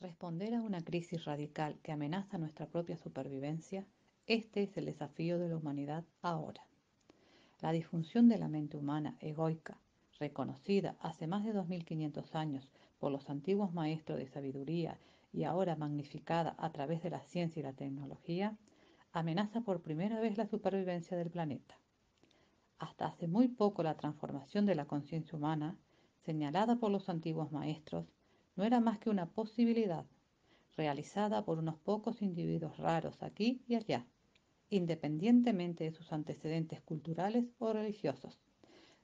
Responder a una crisis radical que amenaza nuestra propia supervivencia, este es el desafío de la humanidad ahora. La disfunción de la mente humana egoica, reconocida hace más de 2500 años por los antiguos maestros de sabiduría y ahora magnificada a través de la ciencia y la tecnología, amenaza por primera vez la supervivencia del planeta. Hasta hace muy poco la transformación de la conciencia humana, señalada por los antiguos maestros, no era más que una posibilidad, realizada por unos pocos individuos raros aquí y allá, independientemente de sus antecedentes culturales o religiosos.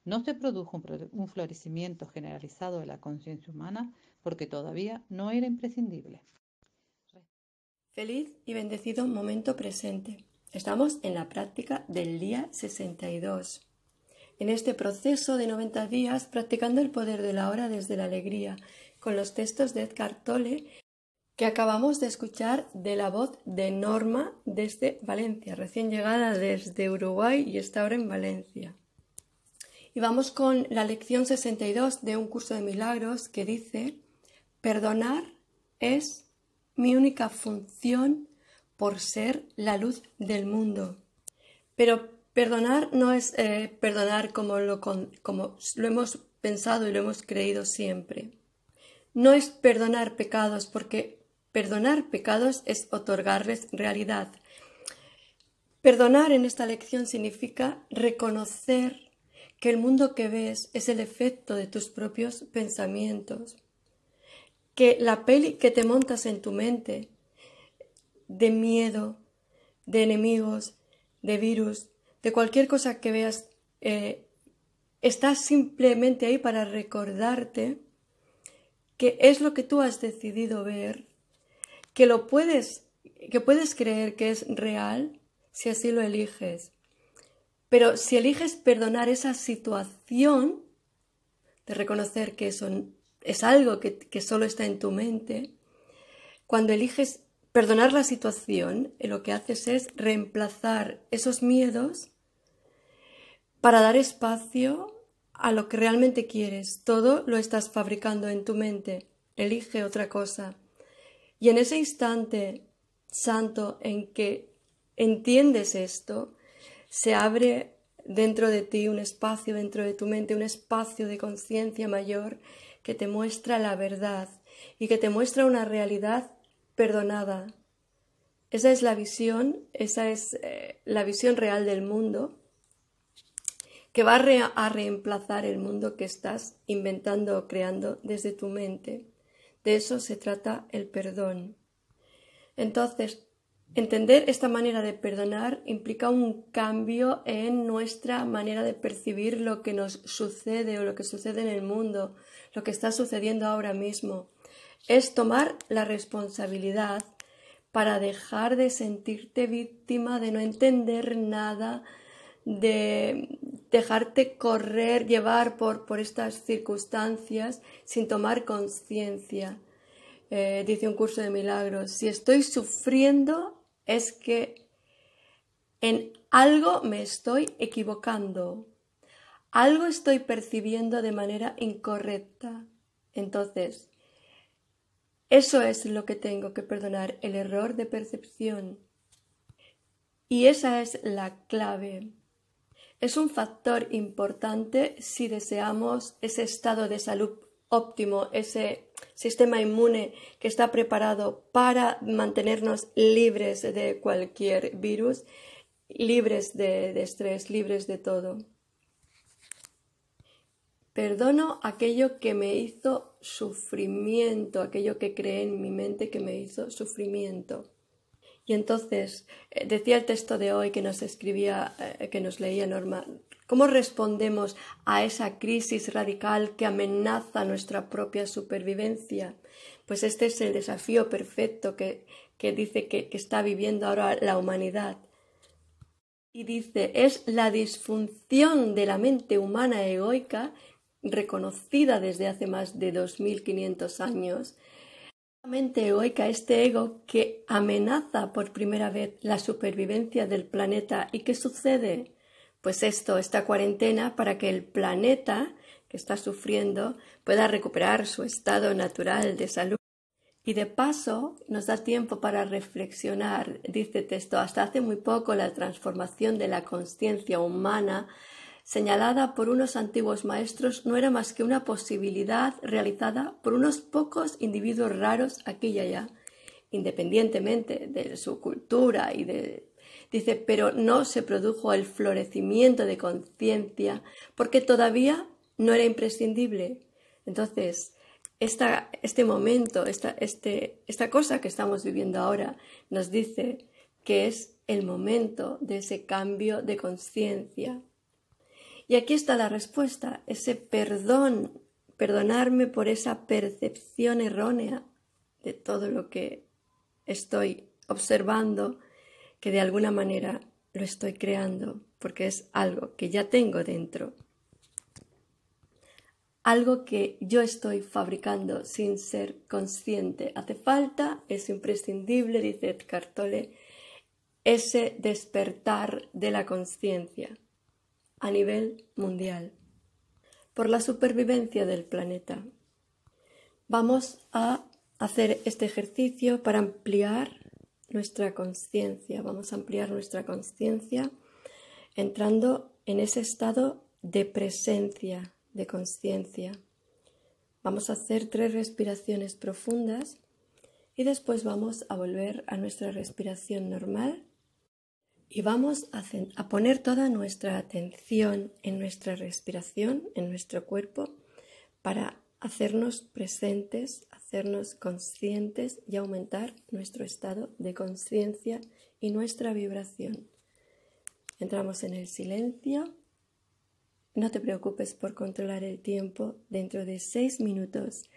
No se produjo un, florecimiento generalizado de la conciencia humana porque todavía no era imprescindible. Feliz y bendecido momento presente. Estamos en la práctica del día 62. En este proceso de 90 días, practicando el poder de la hora desde la alegría con los textos de Edgar Tolle que acabamos de escuchar de la voz de Norma desde Valencia, recién llegada desde Uruguay y está ahora en Valencia. Y vamos con la lección 62 de un curso de milagros que dice, perdonar es mi única función por ser la luz del mundo. Pero perdonar no es eh, perdonar como lo hemos pensado y lo hemos creído siempre no es perdonar pecados, porque perdonar pecados es otorgarles realidad. Perdonar en esta lección significa reconocer que el mundo que ves es el efecto de tus propios pensamientos, que la peli que te montas en tu mente de miedo, de enemigos, de virus, de cualquier cosa que veas, eh, está simplemente ahí para recordarte que es lo que tú has decidido ver, que lo puedes, que puedes creer que es real si así lo eliges. Pero si eliges perdonar esa situación, de reconocer que eso es algo que, que solo está en tu mente, cuando eliges perdonar la situación, eh, lo que haces es reemplazar esos miedos para dar espacio a lo que realmente quieres. Todo lo estás fabricando en tu mente. Elige otra cosa. Y en ese instante santo en que entiendes esto, se abre dentro de ti un espacio, dentro de tu mente, un espacio de conciencia mayor que te muestra la verdad y que te muestra una realidad perdonada. Esa es la visión, esa es eh, la visión real del mundo que va a, reemplazar el mundo que estás inventando o creando desde tu mente. De eso se trata el perdón. Entonces, entender esta manera de perdonar implica un cambio en nuestra manera de percibir lo que nos sucede o lo que sucede en el mundo, lo que está sucediendo ahora mismo. Es tomar la responsabilidad para dejar de sentirte víctima, de no entender nada, de, dejarte correr, llevar por, estas circunstancias sin tomar conciencia. Eh, dice un curso de milagros, si estoy sufriendo es que en algo me estoy equivocando, algo estoy percibiendo de manera incorrecta. Entonces, eso es lo que tengo que perdonar, el error de percepción. Y esa es la clave es un factor importante si deseamos ese estado de salud óptimo, ese sistema inmune que está preparado para mantenernos libres de cualquier virus, libres de, estrés, libres de todo. Perdono aquello que me hizo sufrimiento, aquello que creé en mi mente que me hizo sufrimiento. Y entonces, eh, decía el texto de hoy que nos escribía, eh, que nos leía Norma, ¿cómo respondemos a esa crisis radical que amenaza nuestra propia supervivencia? Pues este es el desafío perfecto que, dice que, que está viviendo ahora la humanidad. Y dice, es la disfunción de la mente humana egoica reconocida desde hace más de 2.500 años egoica este ego que amenaza por primera vez la supervivencia del planeta. ¿Y qué sucede? Pues esto, esta cuarentena para que el planeta que está sufriendo pueda recuperar su estado natural de salud. Y de paso nos da tiempo para reflexionar, dice texto, hasta hace muy poco la transformación de la conciencia humana señalada por unos antiguos maestros no era más que una posibilidad realizada por unos pocos individuos raros aquí y allá, independientemente de su cultura y de... Dice, pero no se produjo el florecimiento de conciencia porque todavía no era imprescindible. Entonces, esta, este momento, esta, este, esta cosa que estamos viviendo ahora, nos dice que es el momento de ese cambio de conciencia, y aquí está la respuesta, ese perdón, perdonarme por esa percepción errónea de todo lo que estoy observando, que de alguna manera lo estoy creando, porque es algo que ya tengo dentro, algo que yo estoy fabricando sin ser consciente. Hace falta, es imprescindible, dice Edgar Tolle, ese despertar de la conciencia a nivel mundial por la supervivencia del planeta. Vamos a hacer este ejercicio para ampliar nuestra conciencia, vamos a ampliar nuestra conciencia entrando en ese estado de presencia, de conciencia. Vamos a hacer tres respiraciones profundas y después vamos a volver a nuestra respiración normal y vamos a, poner toda nuestra atención en nuestra respiración, en nuestro cuerpo, para hacernos presentes, hacernos conscientes y aumentar nuestro estado de conciencia y nuestra vibración. Entramos en el silencio. No te preocupes por controlar el tiempo. Dentro de seis minutos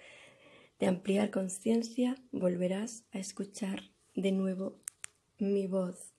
de ampliar conciencia volverás a escuchar de nuevo mi voz.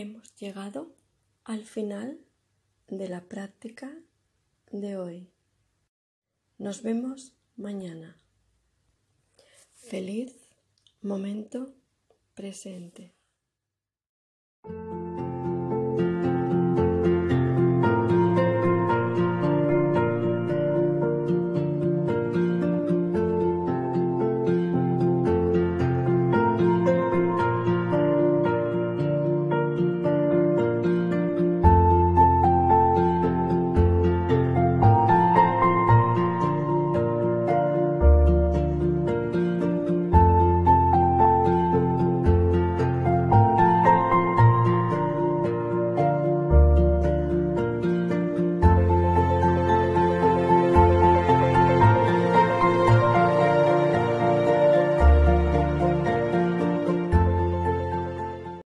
Hemos llegado al final de la práctica de hoy. Nos vemos mañana. Feliz momento presente.